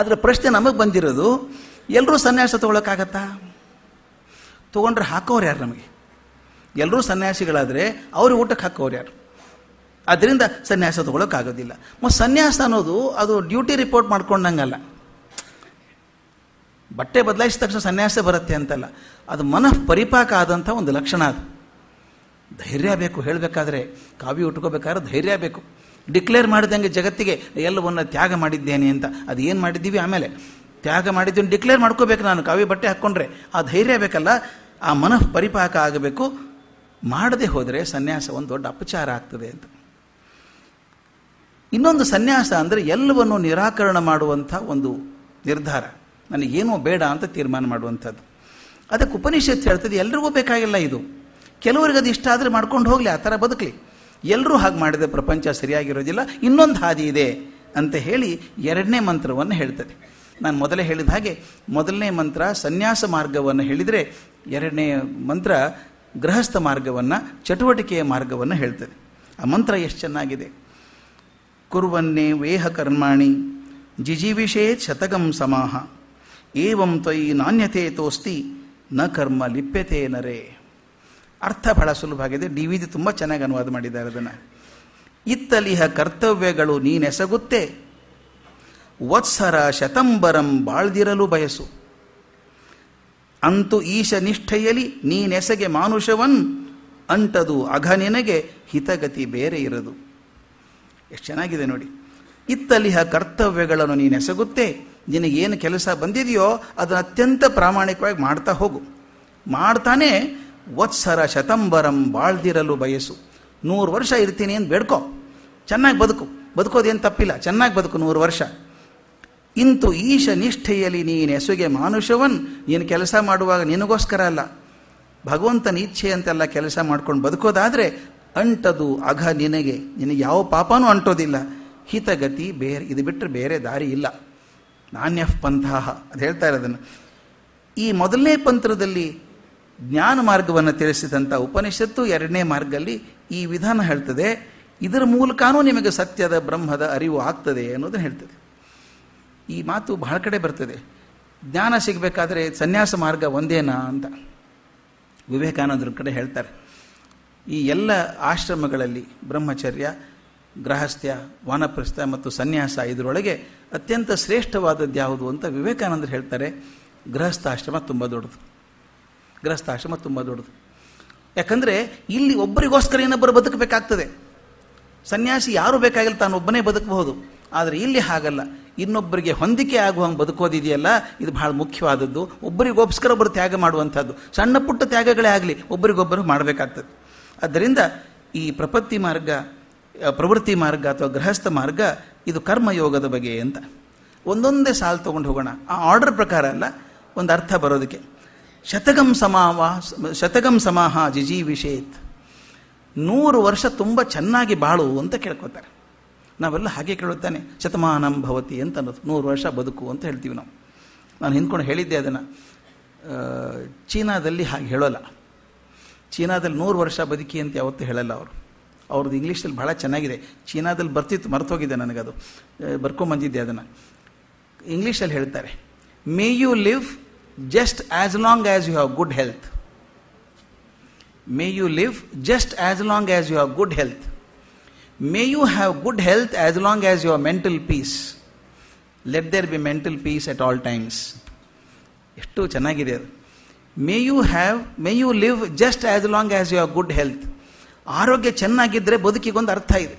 ಆದರೆ ಪ್ರಶ್ನೆ ನಮಗೆ ಬಂದಿರೋದು ಎಲ್ಲರೂ ಸನ್ಯಾಸ ತೊಗೊಳಕ್ಕಾಗತ್ತಾ ತೊಗೊಂಡ್ರೆ ಹಾಕೋರು ಯಾರು ನಮಗೆ ಎಲ್ಲರೂ ಸನ್ಯಾಸಿಗಳಾದರೆ ಅವರು ಊಟಕ್ಕೆ ಹಾಕೋರು ಯಾರು ಅದರಿಂದ ಸನ್ಯಾಸ ತೊಗೊಳಕ್ಕಾಗೋದಿಲ್ಲ ಮತ್ತು ಸನ್ಯಾಸ ಅನ್ನೋದು ಅದು ಡ್ಯೂಟಿ ರಿಪೋರ್ಟ್ ಮಾಡ್ಕೊಂಡಂಗಲ್ಲ ಬಟ್ಟೆ ಬದಲಾಯಿಸಿದ ತಕ್ಷಣ ಸನ್ಯಾಸ ಬರುತ್ತೆ ಅಂತಲ್ಲ ಅದು ಮನಃ ಪರಿಪಾಕ ಆದಂಥ ಒಂದು ಲಕ್ಷಣ ಅದು ಧೈರ್ಯ ಬೇಕು ಹೇಳಬೇಕಾದ್ರೆ ಕಾವಿ ಉಟ್ಕೋಬೇಕಾದ್ರೆ ಧೈರ್ಯ ಬೇಕು ಡಿಕ್ಲೇರ್ ಮಾಡಿದಂಗೆ ಜಗತ್ತಿಗೆ ಎಲ್ಲವನ್ನು ತ್ಯಾಗ ಮಾಡಿದ್ದೇನೆ ಅಂತ ಅದು ಏನು ಮಾಡಿದ್ದೀವಿ ಆಮೇಲೆ ತ್ಯಾಗ ಮಾಡಿದ್ದೀನಿ ಡಿಕ್ಲೇರ್ ಮಾಡ್ಕೋಬೇಕು ನಾನು ಕಾವಿ ಬಟ್ಟೆ ಹಾಕ್ಕೊಂಡ್ರೆ ಆ ಧೈರ್ಯ ಬೇಕಲ್ಲ ಆ ಮನಃ ಪರಿಪಾಕ ಆಗಬೇಕು ಮಾಡದೆ ಹೋದರೆ ಸನ್ಯಾಸ ಒಂದು ದೊಡ್ಡ ಅಪಚಾರ ಆಗ್ತದೆ ಅಂತ ಇನ್ನೊಂದು ಸನ್ಯಾಸ ಅಂದರೆ ಎಲ್ಲವನ್ನು ನಿರಾಕರಣ ಮಾಡುವಂಥ ಒಂದು ನಿರ್ಧಾರ ನನಗೇನೋ ಬೇಡ ಅಂತ ತೀರ್ಮಾನ ಮಾಡುವಂಥದ್ದು ಅದಕ್ಕೆ ಉಪನಿಷತ್ತು ಹೇಳ್ತದೆ ಎಲ್ರಿಗೂ ಬೇಕಾಗಿಲ್ಲ ಇದು ಕೆಲವರಿಗೆ ಅದು ಇಷ್ಟ ಆದರೆ ಮಾಡ್ಕೊಂಡು ಹೋಗಲಿ ಆ ಥರ ಬದುಕಲಿ ಎಲ್ಲರೂ ಹಾಗೆ ಮಾಡಿದ ಪ್ರಪಂಚ ಸರಿಯಾಗಿರೋದಿಲ್ಲ ಇನ್ನೊಂದು ಹಾದಿ ಇದೆ ಅಂತ ಹೇಳಿ ಎರಡನೇ ಮಂತ್ರವನ್ನು ಹೇಳ್ತದೆ ನಾನು ಮೊದಲೇ ಹೇಳಿದ ಹಾಗೆ ಮೊದಲನೇ ಮಂತ್ರ ಸನ್ಯಾಸ ಮಾರ್ಗವನ್ನು ಹೇಳಿದರೆ ಎರಡನೇ ಮಂತ್ರ ಗೃಹಸ್ಥ ಮಾರ್ಗವನ್ನು ಚಟುವಟಿಕೆಯ ಮಾರ್ಗವನ್ನು ಹೇಳ್ತದೆ ಆ ಮಂತ್ರ ಎಷ್ಟು ಚೆನ್ನಾಗಿದೆ ಕುರುವನ್ನೇ ವೇಹ ಕರ್ಮಾಣಿ ಜಿಜೀವಿಷೇ ಶತಕಂ ಸಮಾಹ ಏವಂ ತ್ವಯಿ ನಾಣ್ಯತೆ ತೋಸ್ತಿ ನ ಕರ್ಮ ಲಿಪ್ಯತೆ ನರೇ ಅರ್ಥ ಬಹಳ ಸುಲಭ ಆಗಿದೆ ಡಿ ವಿ ಜಿ ತುಂಬ ಚೆನ್ನಾಗಿ ಅನುವಾದ ಮಾಡಿದ್ದಾರೆ ಅದನ್ನು ಇತ್ತಲಿಹ ಕರ್ತವ್ಯಗಳು ನೀನೆಸಗುತ್ತೆ ವತ್ಸರ ಶತಂಬರಂ ಬಾಳ್ದಿರಲು ಬಯಸು ಅಂತೂ ಈಶ ನಿಷ್ಠೆಯಲಿ ನೀನೆಸಗೆ ಮಾನುಷವನ್ ಅಂಟದು ನಿನಗೆ ಹಿತಗತಿ ಬೇರೆ ಇರದು ಎಷ್ಟು ಚೆನ್ನಾಗಿದೆ ನೋಡಿ ಇತ್ತಲಿಹ ಕರ್ತವ್ಯಗಳನ್ನು ನೀನೆಸಗುತ್ತೆ ನಿನಗೇನು ಕೆಲಸ ಬಂದಿದೆಯೋ ಅದನ್ನು ಅತ್ಯಂತ ಪ್ರಾಮಾಣಿಕವಾಗಿ ಮಾಡ್ತಾ ಹೋಗು ಮಾಡ್ತಾನೆ ವತ್ಸರ ಶತಂಬರಂ ಬಾಳ್ದಿರಲು ಬಯಸು ನೂರು ವರ್ಷ ಇರ್ತೀನಿ ಅಂತ ಬೇಡ್ಕೊ ಚೆನ್ನಾಗಿ ಬದುಕು ಬದುಕೋದೇನು ತಪ್ಪಿಲ್ಲ ಚೆನ್ನಾಗಿ ಬದುಕು ನೂರು ವರ್ಷ ಇಂತು ಈಶ ನಿಷ್ಠೆಯಲ್ಲಿ ನೀನು ಎಸುಗೆ ಮಾನುಷವನ್ ನೀನು ಕೆಲಸ ಮಾಡುವಾಗ ನಿನಗೋಸ್ಕರ ಅಲ್ಲ ಭಗವಂತನ ಇಚ್ಛೆ ಅಂತೆಲ್ಲ ಕೆಲಸ ಮಾಡ್ಕೊಂಡು ಬದುಕೋದಾದರೆ ಅಂಟದು ಅಘ ನಿನಗೆ ನಿನಗೆ ಯಾವ ಪಾಪನೂ ಅಂಟೋದಿಲ್ಲ ಹಿತಗತಿ ಬೇರೆ ಇದು ಬಿಟ್ಟರೆ ಬೇರೆ ದಾರಿ ಇಲ್ಲ ನಾಣ್ಯ ಪಂಥ ಅದು ಹೇಳ್ತಾ ಇರೋದನ್ನು ಈ ಮೊದಲನೇ ಪಂತ್ರದಲ್ಲಿ ಜ್ಞಾನ ಮಾರ್ಗವನ್ನು ತಿಳಿಸಿದಂಥ ಉಪನಿಷತ್ತು ಎರಡನೇ ಮಾರ್ಗದಲ್ಲಿ ಈ ವಿಧಾನ ಹೇಳ್ತದೆ ಇದರ ಮೂಲಕನೂ ನಿಮಗೆ ಸತ್ಯದ ಬ್ರಹ್ಮದ ಅರಿವು ಆಗ್ತದೆ ಅನ್ನೋದನ್ನು ಹೇಳ್ತದೆ ಈ ಮಾತು ಬಹಳ ಕಡೆ ಬರ್ತದೆ ಜ್ಞಾನ ಸಿಗಬೇಕಾದ್ರೆ ಸನ್ಯಾಸ ಮಾರ್ಗ ಒಂದೇನಾ ಅಂತ ವಿವೇಕಾನಂದರ ಕಡೆ ಹೇಳ್ತಾರೆ ಈ ಎಲ್ಲ ಆಶ್ರಮಗಳಲ್ಲಿ ಬ್ರಹ್ಮಚರ್ಯ ಗೃಹಸ್ಥ್ಯ ವಾನಪ್ರಸ್ಥ ಮತ್ತು ಸನ್ಯಾಸ ಇದರೊಳಗೆ ಅತ್ಯಂತ ಶ್ರೇಷ್ಠವಾದದ್ದು ಯಾವುದು ಅಂತ ವಿವೇಕಾನಂದರು ಹೇಳ್ತಾರೆ ಗೃಹಸ್ಥಾಶ್ರಮ ತುಂಬ ದೊಡ್ಡದು ಗೃಹಸ್ಥಾಶ್ರಮ ತುಂಬ ದೊಡ್ಡದು ಯಾಕಂದರೆ ಇಲ್ಲಿ ಒಬ್ಬರಿಗೋಸ್ಕರ ಇನ್ನೊಬ್ಬರು ಬದುಕಬೇಕಾಗ್ತದೆ ಸನ್ಯಾಸಿ ಯಾರು ಬೇಕಾಗಿಲ್ಲ ತಾನು ಒಬ್ಬನೇ ಬದುಕಬಹುದು ಆದರೆ ಇಲ್ಲಿ ಹಾಗಲ್ಲ ಇನ್ನೊಬ್ಬರಿಗೆ ಹೊಂದಿಕೆ ಆಗುವಂಗೆ ಬದುಕೋದಿದೆಯಲ್ಲ ಇದು ಬಹಳ ಮುಖ್ಯವಾದದ್ದು ಒಬ್ಬರಿಗೋಸ್ಕರ ಒಬ್ಬರು ತ್ಯಾಗ ಮಾಡುವಂಥದ್ದು ಸಣ್ಣ ಪುಟ್ಟ ತ್ಯಾಗಗಳೇ ಆಗಲಿ ಒಬ್ಬರಿಗೊಬ್ಬರು ಮಾಡಬೇಕಾಗ್ತದೆ ಆದ್ದರಿಂದ ಈ ಪ್ರಪತ್ತಿ ಮಾರ್ಗ ಪ್ರವೃತ್ತಿ ಮಾರ್ಗ ಅಥವಾ ಗೃಹಸ್ಥ ಮಾರ್ಗ ಇದು ಕರ್ಮಯೋಗದ ಬಗ್ಗೆ ಅಂತ ಒಂದೊಂದೇ ಸಾಲು ತೊಗೊಂಡು ಹೋಗೋಣ ಆ ಆರ್ಡರ್ ಪ್ರಕಾರ ಅಲ್ಲ ಒಂದು ಅರ್ಥ ಬರೋದಕ್ಕೆ ಶತಗಂ ಸಮಾವಾ ಶತಗಂ ಸಮಾಹ ವಿಷೇತ್ ನೂರು ವರ್ಷ ತುಂಬ ಚೆನ್ನಾಗಿ ಬಾಳು ಅಂತ ಕೇಳ್ಕೊತಾರೆ ನಾವೆಲ್ಲ ಹಾಗೆ ಕೇಳುತ್ತಾನೆ ಶತಮಾನಂ ಭವತಿ ಅಂತ ಅನ್ನೋದು ನೂರು ವರ್ಷ ಬದುಕು ಅಂತ ಹೇಳ್ತೀವಿ ನಾವು ನಾನು ಹಿಂದ್ಕೊಂಡು ಹೇಳಿದ್ದೆ ಅದನ್ನು ಚೀನಾದಲ್ಲಿ ಹಾಗೆ ಹೇಳೋಲ್ಲ ಚೀನಾದಲ್ಲಿ ನೂರು ವರ್ಷ ಬದುಕಿ ಅಂತ ಯಾವತ್ತೂ ಹೇಳಲ್ಲ ಅವರು ಅವ್ರದ್ದು ಇಂಗ್ಲೀಷಲ್ಲಿ ಭಾಳ ಚೆನ್ನಾಗಿದೆ ಚೀನಾದಲ್ಲಿ ಬರ್ತಿತ್ತು ಮರ್ತೋಗಿದೆ ನನಗದು ಬರ್ಕೊಂಬಂದಿದ್ದೆ ಅದನ್ನು ಇಂಗ್ಲೀಷಲ್ಲಿ ಹೇಳ್ತಾರೆ may you live just as long as you have good health. May you live just as long as you have good health. May you have good health as long as you have mental peace. Let there be mental peace at all times. ಎಷ್ಟು ಚೆನ್ನಾಗಿದೆ ಅದು may you have you you live just as long as you have good health ಆರೋಗ್ಯ ಚೆನ್ನಾಗಿದ್ದರೆ ಬದುಕಿಗೊಂದು ಅರ್ಥ ಇದೆ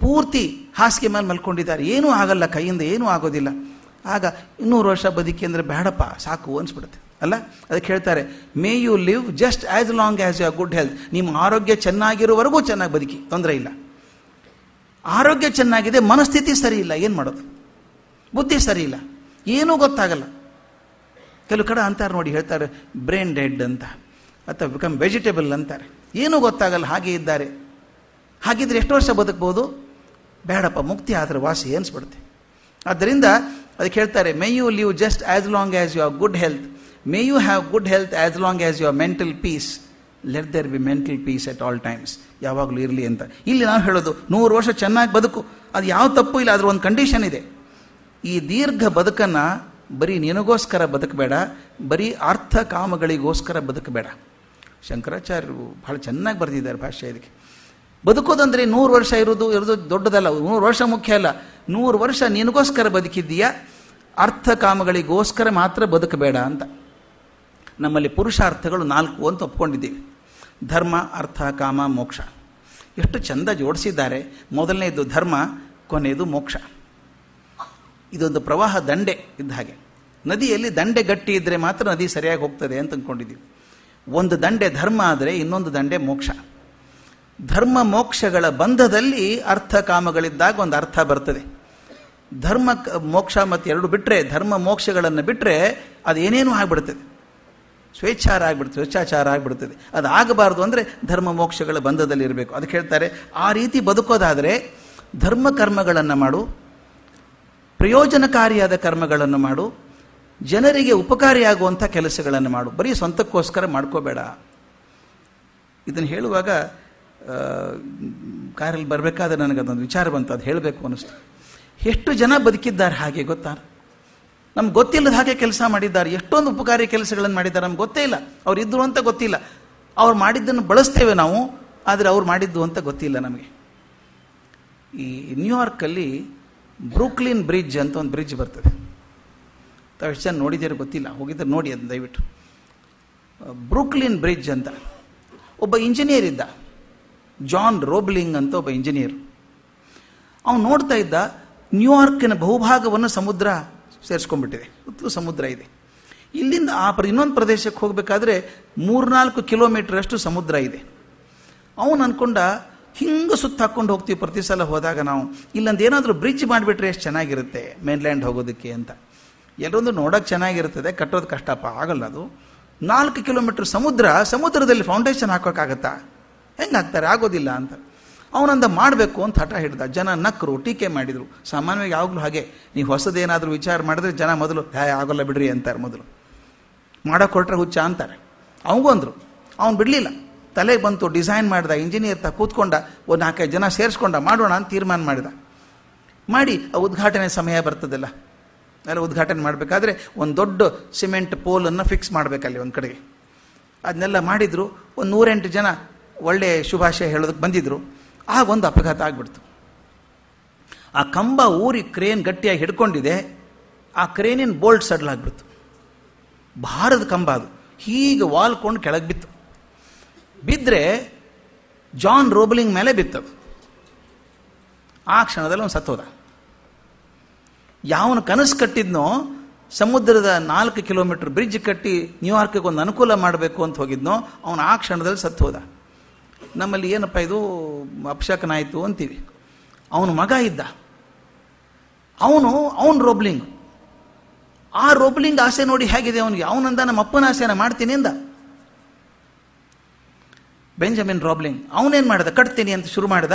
ಪೂರ್ತಿ ಹಾಸಿಗೆ ಮೇಲೆ ಮಲ್ಕೊಂಡಿದ್ದಾರೆ ಏನೂ ಆಗಲ್ಲ ಕೈಯಿಂದ ಏನೂ ಆಗೋದಿಲ್ಲ ಆಗ ಇನ್ನೂರು ವರ್ಷ ಬದುಕಿ ಅಂದರೆ ಬೇಡಪ್ಪ ಸಾಕು ಅನಿಸ್ಬಿಡುತ್ತೆ ಅಲ್ಲ ಅದಕ್ಕೆ ಹೇಳ್ತಾರೆ may you live just as long as you good health ನಿಮ್ಮ ಆರೋಗ್ಯ ಚೆನ್ನಾಗಿರೋವರೆಗೂ ಚೆನ್ನಾಗಿ ಬದುಕಿ ತೊಂದರೆ ಇಲ್ಲ ಆರೋಗ್ಯ ಚೆನ್ನಾಗಿದೆ ಮನಸ್ಥಿತಿ ಸರಿ ಇಲ್ಲ ಏನು ಮಾಡೋದು ಬುದ್ಧಿ ಸರಿ ಇಲ್ಲ ಏನೂ ಗೊತ್ತಾಗಲ್ಲ ಕೆಲವು ಕಡೆ ಅಂತಾರೆ ನೋಡಿ ಹೇಳ್ತಾರೆ ಬ್ರೈನ್ ಡೆಡ್ ಅಂತ ಅಥವಾ ಬಿಕಮ್ ವೆಜಿಟೇಬಲ್ ಅಂತಾರೆ ಏನೂ ಗೊತ್ತಾಗಲ್ಲ ಹಾಗೆ ಇದ್ದಾರೆ ಹಾಗಿದ್ರೆ ಎಷ್ಟು ವರ್ಷ ಬದುಕ್ಬೋದು ಬೇಡಪ್ಪ ಮುಕ್ತಿ ಆದರೆ ವಾಸಿ ಅನಿಸ್ಬಿಡುತ್ತೆ ಆದ್ದರಿಂದ ಅದಕ್ಕೆ ಹೇಳ್ತಾರೆ may you live just as long as your good health may you have good health as long as your mental peace let there be mental peace at all times ಯಾವಾಗಲೂ ಇರಲಿ ಅಂತ ಇಲ್ಲಿ ನಾವು ಹೇಳೋದು ನೂರು ವರ್ಷ ಚೆನ್ನಾಗಿ ಬದುಕು ಅದು ಯಾವ ತಪ್ಪು ಇಲ್ಲ ಅದರ ಒಂದು ಕಂಡೀಷನ್ ಇದೆ ಈ ದೀರ್ಘ ಬದುಕನ್ನು ಬರೀ ನಿನಗೋಸ್ಕರ ಬದುಕಬೇಡ ಬರೀ ಅರ್ಥ ಕಾಮಗಳಿಗೋಸ್ಕರ ಬದುಕಬೇಡ ಶಂಕರಾಚಾರ್ಯರು ಭಾಳ ಚೆನ್ನಾಗಿ ಬರೆದಿದ್ದಾರೆ ಭಾಷೆ ಇದಕ್ಕೆ ಬದುಕೋದಂದ್ರೆ ನೂರು ವರ್ಷ ಇರೋದು ಇರೋದು ದೊಡ್ಡದಲ್ಲ ನೂರು ವರ್ಷ ಮುಖ್ಯ ಅಲ್ಲ ನೂರು ವರ್ಷ ನಿನಗೋಸ್ಕರ ಬದುಕಿದ್ದೀಯಾ ಅರ್ಥ ಕಾಮಗಳಿಗೋಸ್ಕರ ಮಾತ್ರ ಬದುಕಬೇಡ ಅಂತ ನಮ್ಮಲ್ಲಿ ಪುರುಷಾರ್ಥಗಳು ನಾಲ್ಕು ಅಂತ ಒಪ್ಕೊಂಡಿದ್ದೀವಿ ಧರ್ಮ ಅರ್ಥ ಕಾಮ ಮೋಕ್ಷ ಎಷ್ಟು ಚಂದ ಜೋಡಿಸಿದ್ದಾರೆ ಮೊದಲನೇದು ಧರ್ಮ ಕೊನೆಯದು ಮೋಕ್ಷ ಇದೊಂದು ಪ್ರವಾಹ ದಂಡೆ ಇದ್ದ ಹಾಗೆ ನದಿಯಲ್ಲಿ ದಂಡೆ ಗಟ್ಟಿ ಇದ್ದರೆ ಮಾತ್ರ ನದಿ ಸರಿಯಾಗಿ ಹೋಗ್ತದೆ ಅಂತ ಅಂದ್ಕೊಂಡಿದ್ದೀವಿ ಒಂದು ದಂಡೆ ಧರ್ಮ ಆದರೆ ಇನ್ನೊಂದು ದಂಡೆ ಮೋಕ್ಷ ಧರ್ಮ ಮೋಕ್ಷಗಳ ಬಂಧದಲ್ಲಿ ಅರ್ಥ ಕಾಮಗಳಿದ್ದಾಗ ಒಂದು ಅರ್ಥ ಬರ್ತದೆ ಧರ್ಮ ಮೋಕ್ಷ ಮತ್ತು ಎರಡು ಬಿಟ್ಟರೆ ಧರ್ಮ ಮೋಕ್ಷಗಳನ್ನು ಬಿಟ್ಟರೆ ಅದೇನೇನೂ ಆಗಿಬಿಡ್ತದೆ ಸ್ವೇಚ್ಛಾರ ಆಗಿಬಿಡ್ತದೆ ಸ್ವೇಚ್ಛಾಚಾರ ಆಗಿಬಿಡ್ತದೆ ಅದು ಆಗಬಾರ್ದು ಅಂದರೆ ಧರ್ಮ ಮೋಕ್ಷಗಳ ಬಂಧದಲ್ಲಿ ಇರಬೇಕು ಅದಕ್ಕೆ ಹೇಳ್ತಾರೆ ಆ ರೀತಿ ಬದುಕೋದಾದರೆ ಧರ್ಮ ಕರ್ಮಗಳನ್ನು ಮಾಡು ಪ್ರಯೋಜನಕಾರಿಯಾದ ಕರ್ಮಗಳನ್ನು ಮಾಡು ಜನರಿಗೆ ಉಪಕಾರಿಯಾಗುವಂಥ ಕೆಲಸಗಳನ್ನು ಮಾಡು ಬರೀ ಸ್ವಂತಕ್ಕೋಸ್ಕರ ಮಾಡ್ಕೋಬೇಡ ಇದನ್ನು ಹೇಳುವಾಗ ಕಾರಲ್ಲಿ ಬರಬೇಕಾದ್ರೆ ನನಗೆ ಅದೊಂದು ವಿಚಾರ ಬಂತು ಅದು ಹೇಳಬೇಕು ಅನ್ನಿಸ್ತು ಎಷ್ಟು ಜನ ಬದುಕಿದ್ದಾರೆ ಹಾಗೆ ಗೊತ್ತಾ ನಮ್ಗೆ ಗೊತ್ತಿಲ್ಲದ ಹಾಗೆ ಕೆಲಸ ಮಾಡಿದ್ದಾರೆ ಎಷ್ಟೊಂದು ಉಪಕಾರಿ ಕೆಲಸಗಳನ್ನು ಮಾಡಿದ್ದಾರೆ ನಮ್ಗೆ ಗೊತ್ತೇ ಇಲ್ಲ ಅವ್ರು ಇದ್ದರು ಅಂತ ಗೊತ್ತಿಲ್ಲ ಅವ್ರು ಮಾಡಿದ್ದನ್ನು ಬಳಸ್ತೇವೆ ನಾವು ಆದರೆ ಅವ್ರು ಮಾಡಿದ್ದು ಅಂತ ಗೊತ್ತಿಲ್ಲ ನಮಗೆ ಈ ನ್ಯೂಯಾರ್ಕಲ್ಲಿ ಬ್ರೂಕ್ಲಿನ್ ಬ್ರಿಡ್ಜ್ ಅಂತ ಒಂದು ಬ್ರಿಡ್ಜ್ ಬರ್ತದೆ ತಾವು ಎಷ್ಟು ಜನ ನೋಡಿದ್ದೀರ ಗೊತ್ತಿಲ್ಲ ಹೋಗಿದ್ದರೆ ನೋಡಿ ಅದನ್ನು ದಯವಿಟ್ಟು ಬ್ರೂಕ್ಲಿನ್ ಬ್ರಿಡ್ಜ್ ಅಂತ ಒಬ್ಬ ಇಂಜಿನಿಯರ್ ಇದ್ದ ಜಾನ್ ರೋಬ್ಲಿಂಗ್ ಅಂತ ಒಬ್ಬ ಇಂಜಿನಿಯರ್ ಅವನು ನೋಡ್ತಾ ಇದ್ದ ನ್ಯೂಯಾರ್ಕಿನ ಬಹುಭಾಗವನ್ನು ಸಮುದ್ರ ಸೇರಿಸ್ಕೊಂಡ್ಬಿಟ್ಟಿದೆ ಸುತ್ತಲೂ ಸಮುದ್ರ ಇದೆ ಇಲ್ಲಿಂದ ಆ ಪ್ರ ಇನ್ನೊಂದು ಪ್ರದೇಶಕ್ಕೆ ಹೋಗಬೇಕಾದ್ರೆ ಮೂರ್ನಾಲ್ಕು ಕಿಲೋಮೀಟ್ರಷ್ಟು ಸಮುದ್ರ ಇದೆ ಅವನು ಅಂದ್ಕೊಂಡ ಹಿಂಗೆ ಹಾಕ್ಕೊಂಡು ಹೋಗ್ತೀವಿ ಪ್ರತಿ ಸಲ ಹೋದಾಗ ನಾವು ಇಲ್ಲೊಂದು ಏನಾದರೂ ಬ್ರಿಡ್ಜ್ ಮಾಡಿಬಿಟ್ರೆ ಎಷ್ಟು ಚೆನ್ನಾಗಿರುತ್ತೆ ಮೇನ್ಲ್ಯಾಂಡ್ ಹೋಗೋದಕ್ಕೆ ಅಂತ ಎಲ್ಲೊಂದು ನೋಡೋಕ್ಕೆ ಚೆನ್ನಾಗಿರುತ್ತದೆ ಕಟ್ಟೋದು ಕಷ್ಟಪ್ಪ ಆಗಲ್ಲ ಅದು ನಾಲ್ಕು ಕಿಲೋಮೀಟ್ರ್ ಸಮುದ್ರ ಸಮುದ್ರದಲ್ಲಿ ಫೌಂಡೇಶನ್ ಹಾಕೋಕ್ಕಾಗತ್ತಾ ಹೆಂಗಾಗ್ತಾರೆ ಆಗೋದಿಲ್ಲ ಅಂತ ಅವನಂದ ಮಾಡಬೇಕು ಅಂತ ಹಠ ಹಿಡ್ದ ಜನ ನಕ್ಕರು ಟೀಕೆ ಮಾಡಿದರು ಸಾಮಾನ್ಯವಾಗಿ ಯಾವಾಗಲೂ ಹಾಗೆ ನೀವು ಹೊಸದೇನಾದರೂ ವಿಚಾರ ಮಾಡಿದ್ರೆ ಜನ ಮೊದಲು ಹ್ಯಾ ಆಗೋಲ್ಲ ಬಿಡ್ರಿ ಅಂತಾರೆ ಮೊದಲು ಮಾಡೋಕೆ ಕೊಟ್ಟರೆ ಹುಚ್ಚ ಅಂತಾರೆ ಅವನಿಗೂ ಅಂದರು ಅವ್ನು ಬಿಡಲಿಲ್ಲ ತಲೆಗೆ ಬಂತು ಡಿಸೈನ್ ಮಾಡಿದ ಇಂಜಿನಿಯರ್ ತ ಕೂತ್ಕೊಂಡ ಒಂದು ನಾಲ್ಕೈದು ಜನ ಸೇರಿಸ್ಕೊಂಡ ಮಾಡೋಣ ಅಂತ ತೀರ್ಮಾನ ಮಾಡಿದ ಮಾಡಿ ಆ ಉದ್ಘಾಟನೆ ಸಮಯ ಬರ್ತದಲ್ಲ ಅಲ್ಲ ಉದ್ಘಾಟನೆ ಮಾಡಬೇಕಾದ್ರೆ ಒಂದು ದೊಡ್ಡ ಸಿಮೆಂಟ್ ಪೋಲನ್ನು ಫಿಕ್ಸ್ ಮಾಡಬೇಕಲ್ಲಿ ಒಂದು ಕಡೆಗೆ ಅದನ್ನೆಲ್ಲ ಮಾಡಿದರು ಒಂದು ನೂರೆಂಟು ಜನ ಒಳ್ಳೆ ಶುಭಾಶಯ ಹೇಳೋದಕ್ಕೆ ಬಂದಿದ್ರು ಆಗ ಒಂದು ಅಪಘಾತ ಆಗಿಬಿಡ್ತು ಆ ಕಂಬ ಊರಿ ಕ್ರೇನ್ ಗಟ್ಟಿಯಾಗಿ ಹಿಡ್ಕೊಂಡಿದೆ ಆ ಕ್ರೇನಿನ ಬೋಲ್ಟ್ ಸಡ್ಲಾಗ್ಬಿಡ್ತು ಭಾರದ ಕಂಬ ಅದು ಹೀಗೆ ವಾಲ್ಕೊಂಡು ಕೆಳಗೆ ಬಿತ್ತು ಬಿದ್ದರೆ ಜಾನ್ ರೋಬ್ಲಿಂಗ್ ಮೇಲೆ ಬಿತ್ತದು ಆ ಕ್ಷಣದಲ್ಲಿ ಅವನು ಸತ್ತೋದ ಯಾವನು ಕನಸು ಕಟ್ಟಿದ್ನೋ ಸಮುದ್ರದ ನಾಲ್ಕು ಕಿಲೋಮೀಟರ್ ಬ್ರಿಡ್ಜ್ ಕಟ್ಟಿ ನ್ಯೂಯಾರ್ಕಿಗೆ ಒಂದು ಅನುಕೂಲ ಮಾಡಬೇಕು ಅಂತ ಹೋಗಿದ್ನೋ ಅವನು ಆ ಕ್ಷಣದಲ್ಲಿ ಸತ್ತು ಹೋದ ನಮ್ಮಲ್ಲಿ ಏನಪ್ಪ ಇದು ಅಪಶಕನಾಯಿತು ಅಂತೀವಿ ಅವನ ಮಗ ಇದ್ದ ಅವನು ಅವನ ರೋಬ್ಲಿಂಗ್ ಆ ರೋಬ್ಲಿಂಗ್ ಆಸೆ ನೋಡಿ ಹೇಗಿದೆ ಅವನಿಗೆ ಅವನಂದ ನಮ್ಮ ಅಪ್ಪನ ಆಸೆನ ಮಾಡ್ತೀನಿ ಅಂದ ಬೆಂಜಮಿನ್ ರಾಬ್ಲಿಂಗ್ ಅವನೇನು ಮಾಡ್ದ ಕಟ್ತೀನಿ ಅಂತ ಶುರು ಮಾಡ್ದ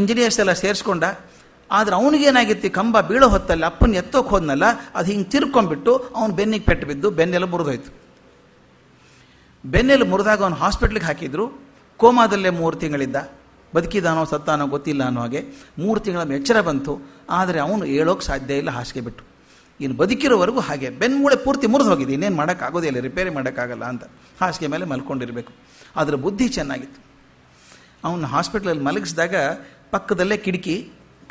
ಇಂಜಿನಿಯರ್ಸ್ ಎಲ್ಲ ಸೇರಿಸ್ಕೊಂಡ ಆದರೆ ಏನಾಗಿತ್ತು ಕಂಬ ಬೀಳೋ ಹೊತ್ತಲ್ಲಿ ಅಪ್ಪನ ಎತ್ತೋಕೆ ಹೋದ್ನಲ್ಲ ಅದು ಹಿಂಗೆ ತಿರ್ಕೊಂಡ್ಬಿಟ್ಟು ಅವನು ಬೆನ್ನಿಗೆ ಪೆಟ್ಟು ಬಿದ್ದು ಬೆನ್ನೆಲ್ಲ ಮುರಿದೋಯ್ತು ಬೆನ್ನೆಲ್ಲಿ ಮುರಿದಾಗ ಅವನು ಹಾಸ್ಪಿಟ್ಲಿಗೆ ಹಾಕಿದ್ರು ಕೋಮಾದಲ್ಲೇ ಮೂರು ತಿಂಗಳಿದ್ದ ಬದುಕಿದಾನೋ ಸತ್ತಾನೋ ಗೊತ್ತಿಲ್ಲ ಅನ್ನೋ ಹಾಗೆ ಮೂರು ತಿಂಗಳ ಎಚ್ಚರ ಬಂತು ಆದರೆ ಅವನು ಹೇಳೋಕೆ ಸಾಧ್ಯ ಇಲ್ಲ ಹಾಸಿಗೆ ಬಿಟ್ಟು ಇನ್ನು ಬದುಕಿರೋವರೆಗೂ ಹಾಗೆ ಮೂಳೆ ಪೂರ್ತಿ ಮುರಿದು ಹೋಗಿದೆ ಇನ್ನೇನು ಮಾಡೋಕ್ಕಾಗೋದೇ ಇಲ್ಲ ರಿಪೇರಿ ಮಾಡೋಕ್ಕಾಗಲ್ಲ ಅಂತ ಹಾಸಿಗೆ ಮೇಲೆ ಮಲ್ಕೊಂಡಿರಬೇಕು ಅದರ ಬುದ್ಧಿ ಚೆನ್ನಾಗಿತ್ತು ಅವನು ಹಾಸ್ಪಿಟ್ಲಲ್ಲಿ ಮಲಗಿಸಿದಾಗ ಪಕ್ಕದಲ್ಲೇ ಕಿಡಕಿ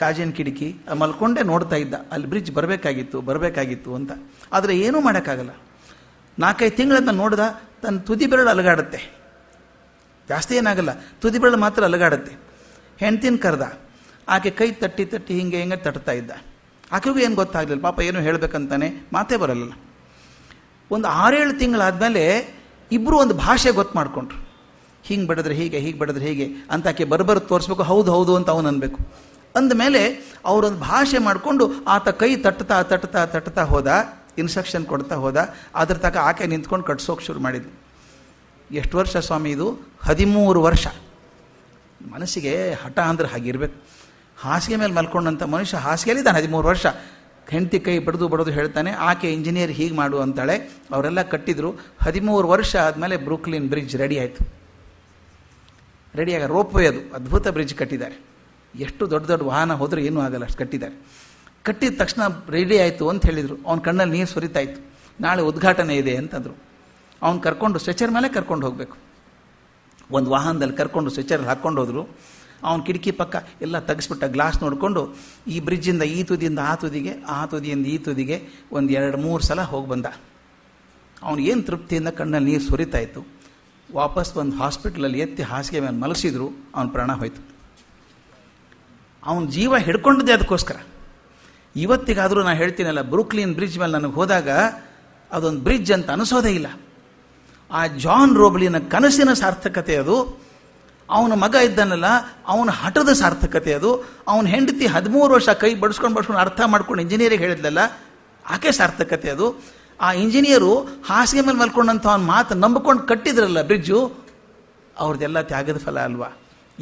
ಕಾಜಿನ ಕಿಡಕಿ ಮಲ್ಕೊಂಡೇ ನೋಡ್ತಾ ಇದ್ದ ಅಲ್ಲಿ ಬ್ರಿಡ್ಜ್ ಬರಬೇಕಾಗಿತ್ತು ಬರಬೇಕಾಗಿತ್ತು ಅಂತ ಆದರೆ ಏನೂ ಮಾಡೋಕ್ಕಾಗಲ್ಲ ನಾಲ್ಕೈದು ತಿಂಗಳನ್ನ ನೋಡಿದ ತನ್ನ ತುದಿ ಬೆರಳು ಅಲಗಾಡುತ್ತೆ ಜಾಸ್ತಿ ಏನಾಗಲ್ಲ ತುದಿ ಬೆರಳು ಮಾತ್ರ ಅಲಗಾಡುತ್ತೆ ಹೆಂಡ್ತಿನ ಕರೆದ ಆಕೆ ಕೈ ತಟ್ಟಿ ತಟ್ಟಿ ಹಿಂಗೆ ಹಿಂಗೆ ತಟ್ತಾ ಇದ್ದ ಆಕೆಗೂ ಏನು ಗೊತ್ತಾಗಲಿಲ್ಲ ಪಾಪ ಏನು ಹೇಳಬೇಕಂತಾನೆ ಮಾತೇ ಬರಲ್ಲ ಒಂದು ಆರೇಳು ತಿಂಗಳಾದಮೇಲೆ ಇಬ್ಬರು ಒಂದು ಭಾಷೆ ಗೊತ್ತು ಮಾಡಿಕೊಂಡ್ರು ಹಿಂಗೆ ಬಡಿದ್ರೆ ಹೀಗೆ ಹೀಗೆ ಬಡಿದ್ರೆ ಹೀಗೆ ಅಂತ ಆಕೆ ಬರಬರ್ ತೋರಿಸ್ಬೇಕು ಹೌದು ಹೌದು ಅಂತ ಅವನು ಅನ್ಬೇಕು ಅಂದಮೇಲೆ ಅವರೊಂದು ಭಾಷೆ ಮಾಡಿಕೊಂಡು ಆತ ಕೈ ತಟ್ತಾ ತಟ್ತಾ ತಟ್ತಾ ಹೋದ ಇನ್ಸ್ಟ್ರಕ್ಷನ್ ಕೊಡ್ತಾ ಹೋದ ಅದ್ರ ತನಕ ಆಕೆ ನಿಂತ್ಕೊಂಡು ಕಟ್ಸೋಕೆ ಶುರು ಮಾಡಿದ್ಲು ಎಷ್ಟು ವರ್ಷ ಸ್ವಾಮಿ ಇದು ಹದಿಮೂರು ವರ್ಷ ಮನಸ್ಸಿಗೆ ಹಠ ಅಂದ್ರೆ ಹಾಗಿರ್ಬೇಕು ಹಾಸಿಗೆ ಮೇಲೆ ಮಲ್ಕೊಂಡಂಥ ಮನುಷ್ಯ ಹಾಸಿಗೆಯಲ್ಲಿದ್ದಾನೆ ಹದಿಮೂರು ವರ್ಷ ಹೆಂಡತಿ ಕೈ ಬಡಿದು ಬಡದು ಹೇಳ್ತಾನೆ ಆಕೆ ಇಂಜಿನಿಯರ್ ಹೀಗೆ ಮಾಡು ಅಂತಾಳೆ ಅವರೆಲ್ಲ ಕಟ್ಟಿದ್ರು ಹದಿಮೂರು ವರ್ಷ ಆದಮೇಲೆ ಬ್ರೂಕ್ಲಿನ್ ಬ್ರಿಡ್ಜ್ ರೆಡಿ ಆಯಿತು ರೆಡಿಯಾಗ ರೋಪ್ ವೇ ಅದು ಅದ್ಭುತ ಬ್ರಿಡ್ಜ್ ಕಟ್ಟಿದ್ದಾರೆ ಎಷ್ಟು ದೊಡ್ಡ ದೊಡ್ಡ ವಾಹನ ಹೋದರೂ ಏನೂ ಆಗಲ್ಲ ಅಷ್ಟು ಕಟ್ಟಿದ್ದಾರೆ ಕಟ್ಟಿದ ತಕ್ಷಣ ರೆಡಿ ಆಯಿತು ಅಂತ ಹೇಳಿದರು ಅವ್ನ ಕಣ್ಣಲ್ಲಿ ನೀರು ಸುರಿತಾ ಇತ್ತು ನಾಳೆ ಉದ್ಘಾಟನೆ ಇದೆ ಅಂತಂದರು ಅವ್ನು ಕರ್ಕೊಂಡು ಸ್ಟ್ರೆಚರ್ ಮೇಲೆ ಕರ್ಕೊಂಡು ಹೋಗಬೇಕು ಒಂದು ವಾಹನದಲ್ಲಿ ಕರ್ಕೊಂಡು ಸ್ಟ್ರೆಚರ್ ಹಾಕ್ಕೊಂಡು ಹೋದರು ಅವನ ಕಿಟಕಿ ಪಕ್ಕ ಎಲ್ಲ ತೆಗೆಸ್ಬಿಟ್ಟ ಗ್ಲಾಸ್ ನೋಡಿಕೊಂಡು ಈ ಬ್ರಿಡ್ಜಿಂದ ಈ ತುದಿಯಿಂದ ಆ ತುದಿಗೆ ಆ ತುದಿಯಿಂದ ಈ ತುದಿಗೆ ಒಂದು ಎರಡು ಮೂರು ಸಲ ಹೋಗಿ ಬಂದ ಅವನು ಏನು ತೃಪ್ತಿಯಿಂದ ಕಣ್ಣಲ್ಲಿ ನೀರು ಸುರಿತಾ ಇತ್ತು ವಾಪಸ್ ಬಂದು ಹಾಸ್ಪಿಟ್ಲಲ್ಲಿ ಎತ್ತಿ ಹಾಸಿಗೆ ಮೇಲೆ ಮಲಸಿದ್ರು ಅವನ ಪ್ರಾಣ ಹೋಯಿತು ಅವನ ಜೀವ ಹಿಡ್ಕೊಂಡಿದ್ದೆ ಅದಕ್ಕೋಸ್ಕರ ಇವತ್ತಿಗಾದರೂ ನಾನು ಹೇಳ್ತೀನಲ್ಲ ಬ್ರೂಕ್ಲಿನ್ ಬ್ರಿಡ್ಜ್ ಮೇಲೆ ನನಗೆ ಹೋದಾಗ ಅದೊಂದು ಬ್ರಿಡ್ಜ್ ಅಂತ ಅನಿಸೋದೇ ಇಲ್ಲ ಆ ಜಾನ್ ರೋಬ್ಲಿನ ಕನಸಿನ ಸಾರ್ಥಕತೆ ಅದು ಅವನ ಮಗ ಇದ್ದನಲ್ಲ ಅವನ ಹಠದ ಸಾರ್ಥಕತೆ ಅದು ಅವನ ಹೆಂಡತಿ ಹದಿಮೂರು ವರ್ಷ ಕೈ ಬಡಿಸ್ಕೊಂಡು ಬಡಿಸ್ಕೊಂಡು ಅರ್ಥ ಮಾಡ್ಕೊಂಡು ಇಂಜಿನಿಯರಿಗೆ ಹೇಳಿದ್ಲಲ್ಲ ಆಕೆ ಸಾರ್ಥಕತೆ ಅದು ಆ ಇಂಜಿನಿಯರು ಹಾಸಿಗೆ ಮೇಲೆ ಮಲ್ಕೊಂಡಂಥ ಅವನ ಮಾತು ನಂಬಿಕೊಂಡು ಕಟ್ಟಿದ್ರಲ್ಲ ಬ್ರಿಡ್ಜು ಅವ್ರದ್ದೆಲ್ಲ ತ್ಯಾಗದ ಫಲ ಅಲ್ವಾ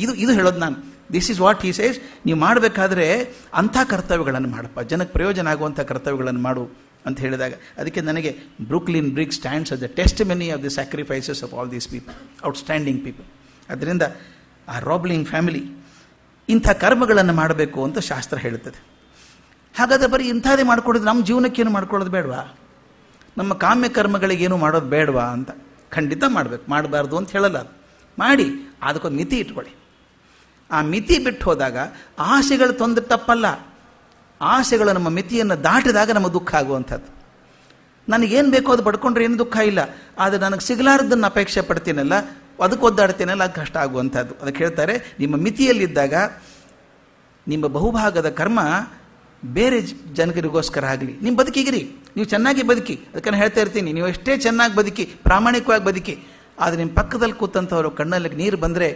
ಇದು ಇದು ಹೇಳೋದು ನಾನು this is what he says ನೀವು ಮಾಡಬೇಕಾದ್ರೆ ಅಂಥ ಕರ್ತವ್ಯಗಳನ್ನು ಮಾಡಪ್ಪ ಜನಕ್ಕೆ ಪ್ರಯೋಜನ ಆಗುವಂಥ ಕರ್ತವ್ಯಗಳನ್ನು ಮಾಡು ಅಂತ ಹೇಳಿದಾಗ ಅದಕ್ಕೆ ನನಗೆ Brooklyn bridge stands of the test many of the sacrifices of all these people outstanding people ಅದರಿಂದ ಆ ರಾಬ್ಲಿಂಗ್ ಫ್ಯಾಮಿಲಿ ಇಂಥ ಕರ್ಮಗಳನ್ನು ಮಾಡಬೇಕು ಅಂತ ಶಾಸ್ತ್ರ ಹೇಳುತ್ತದೆ ಹಾಗಾದರೆ ಬರೀ ಇಂಥದ್ದೇ ಮಾಡಿಕೊಡೋದು ನಮ್ಮ ಜೀವನಕ್ಕೇನು ಮಾಡ್ಕೊಳ್ಳೋದು ಬೇಡವಾ ನಮ್ಮ ಕಾಮ್ಯ ಕರ್ಮಗಳಿಗೇನು ಮಾಡೋದು ಬೇಡವಾ ಅಂತ ಖಂಡಿತ ಮಾಡಬೇಕು ಮಾಡಬಾರ್ದು ಅಂತ ಹೇಳಲ್ಲ ಮಾಡಿ ಅದಕ್ಕೊಂದು ಮಿತಿ ಇಟ್ಕೊಳ್ಳಿ ಆ ಮಿತಿ ಬಿಟ್ಟು ಹೋದಾಗ ಆಸೆಗಳು ತೊಂದರೆ ತಪ್ಪಲ್ಲ ಆಸೆಗಳು ನಮ್ಮ ಮಿತಿಯನ್ನು ದಾಟಿದಾಗ ನಮ್ಮ ದುಃಖ ಆಗುವಂಥದ್ದು ನನಗೇನು ಬೇಕೋ ಅದು ಪಡ್ಕೊಂಡ್ರೆ ಏನು ದುಃಖ ಇಲ್ಲ ಆದರೆ ನನಗೆ ಸಿಗಲಾರ್ದನ್ನು ಅಪೇಕ್ಷೆ ಪಡ್ತೀನಲ್ಲ ಅದಕ್ಕೆ ಒದ್ದಾಡ್ತೀನಲ್ಲ ಅದು ಕಷ್ಟ ಆಗುವಂಥದ್ದು ಅದಕ್ಕೆ ಹೇಳ್ತಾರೆ ನಿಮ್ಮ ಮಿತಿಯಲ್ಲಿದ್ದಾಗ ನಿಮ್ಮ ಬಹುಭಾಗದ ಕರ್ಮ ಬೇರೆ ಜನಗರಿಗೋಸ್ಕರ ಆಗಲಿ ನಿಮ್ಮ ಬದುಕಿಗಿರಿ ನೀವು ಚೆನ್ನಾಗಿ ಬದುಕಿ ಅದಕ್ಕೆ ಹೇಳ್ತಾ ಇರ್ತೀನಿ ನೀವು ಎಷ್ಟೇ ಚೆನ್ನಾಗಿ ಬದುಕಿ ಪ್ರಾಮಾಣಿಕವಾಗಿ ಬದುಕಿ ಆದರೆ ನಿಮ್ಮ ಪಕ್ಕದಲ್ಲಿ ಕೂತಂಥವರು ಕಣ್ಣಲ್ಲಿ ನೀರು ಬಂದರೆ